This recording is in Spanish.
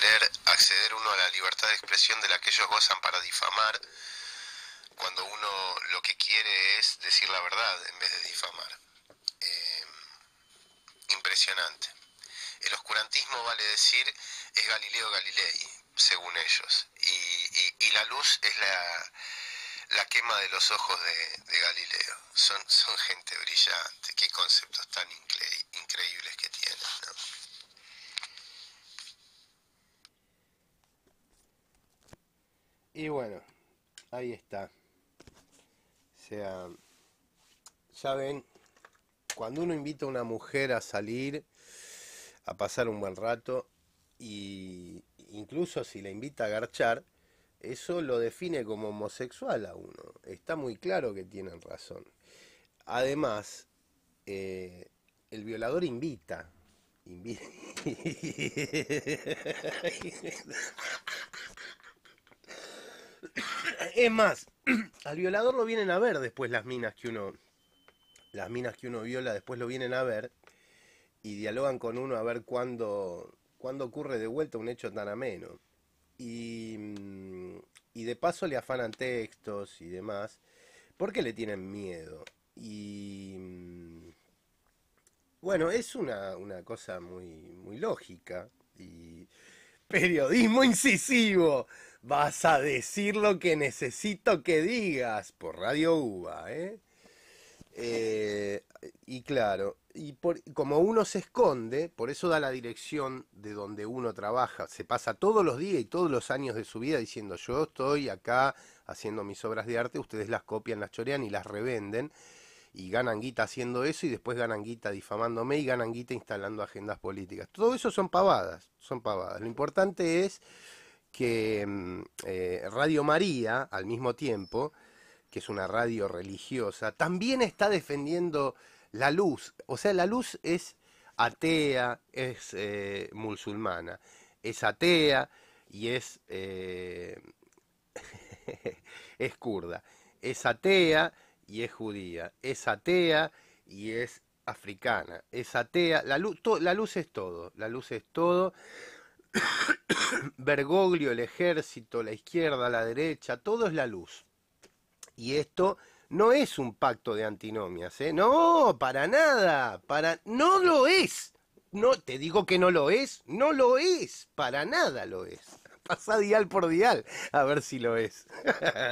querer acceder uno a la libertad de expresión de la que ellos gozan para difamar, cuando uno lo que quiere es decir la verdad en vez de difamar. Eh, impresionante. El oscurantismo, vale decir, es Galileo Galilei, según ellos, y, la luz es la, quema de los ojos de, Galileo. Son, son gente brillante, qué conceptos tan increíbles. Y bueno, ahí está. O sea, ya ven, cuando uno invita a una mujer a salir, a pasar un buen rato, y incluso si la invita a garchar, eso lo define como homosexual a uno. Está muy claro que tienen razón. Además, eh, el violador Invita. Es más, al violador lo vienen a ver después las minas que uno. Las minas que uno viola después lo vienen a ver y dialogan con uno a ver cuándo, cuándo ocurre de vuelta un hecho tan ameno. Y, mm, y de paso le afanan textos y demás, porque le tienen miedo. Y mm, bueno, es una, una cosa muy, muy lógica. Y periodismo incisivo. Vas a decir lo que necesito que digas por Radio Uva, ¿eh? eh y claro, y como uno se esconde, por eso da la dirección de donde uno trabaja. Se pasa todos los días y todos los años de su vida diciendo yo estoy acá haciendo mis obras de arte, ustedes las copian, las chorean y las revenden. Y ganan guita haciendo eso y después ganan guita difamándome y ganan guita instalando agendas políticas. Todo eso son pavadas, son pavadas. Lo importante es que mm, eh, Radio María, al mismo tiempo, que es una radio religiosa, también está defendiendo la luz. O sea, la luz es atea, es eh, musulmana, es atea y es, eh, es kurda, es atea y es judía, es atea y es africana, es atea, la luz, la luz es todo, la luz es todo. Bergoglio, el ejército, la izquierda, la derecha, todo es la luz. Y esto no es un pacto de antinomias, ¿eh? No, para nada, para no lo es. No te digo que no lo es, no lo es, para nada lo es. Pasa dial por dial a ver si lo es.